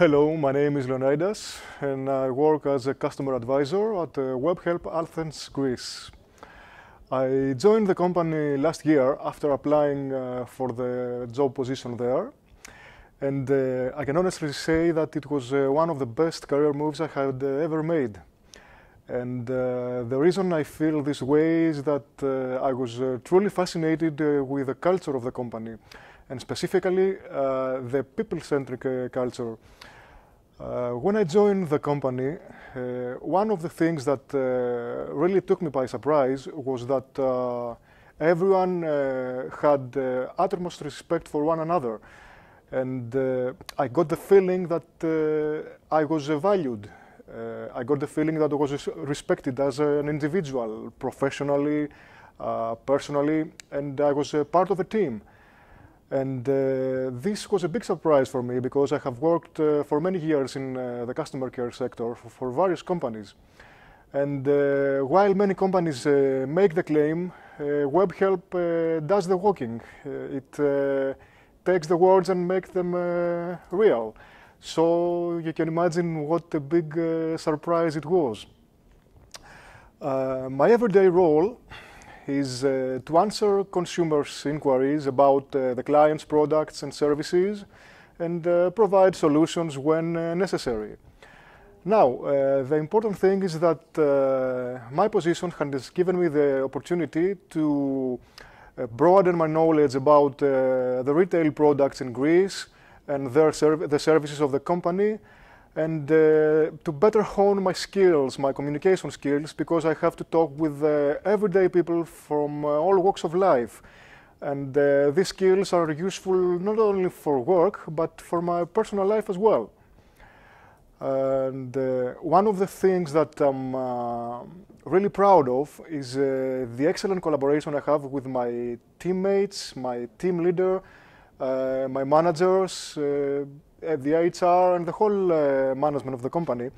Hello, my name is Leonidas and I work as a customer advisor at uh, WebHelp Athens, Greece. I joined the company last year after applying uh, for the job position there and uh, I can honestly say that it was uh, one of the best career moves I had uh, ever made. And uh, the reason I feel this way is that I was truly fascinated with the culture of the company, and specifically uh, the people-centric uh, culture. Uh, when I joined the company, one of the things that really took me by surprise was that everyone had utmost respect for one another and uh, I got the feeling that uh, I was uh, valued. I got the feeling that I was respected as an individual, professionally, personally, and I was part of a team. And uh, this was a big surprise for me because I have worked uh, for many years in uh, the customer care sector for, for various companies. And uh, while many companies uh, make the claim, uh, WebHelp does the walking. it takes the words and makes them real. So you can imagine what a big surprise it was. my everyday role is uh, to answer consumers' inquiries about uh, the client's products and services and uh, provide solutions when uh, necessary. Now, uh, the important thing is that uh, my position has given me the opportunity to broaden my knowledge about the retail products in Greece and their serv the services of the company and uh, to better hone my skills, my communication skills, because I have to talk with uh, everyday people from uh, all walks of life. And these skills are useful not only for work, but for my personal life as well. And uh, one of the things that I'm uh, really proud of is uh, the excellent collaboration I have with my teammates, my team leader, uh, my managers, the uh, HR, and the whole uh, management of the company.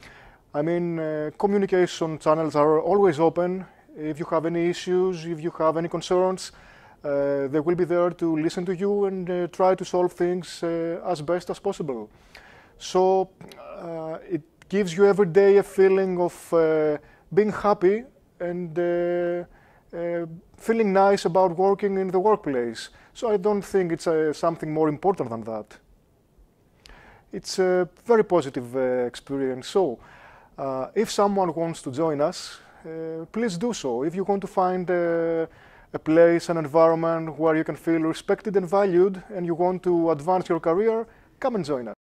I mean, communication channels are always open. If you have any issues, if you have any concerns, they will be there to listen to you and try to solve things as best as possible. So it gives you every day a feeling of being happy and uh, feeling nice about working in the workplace. So I don't think it's uh, something more important than that. It's a very positive uh, experience. So uh, if someone wants to join us, uh, please do so. If you want to find uh, a place, an environment where you can feel respected and valued and you want to advance your career, come and join us.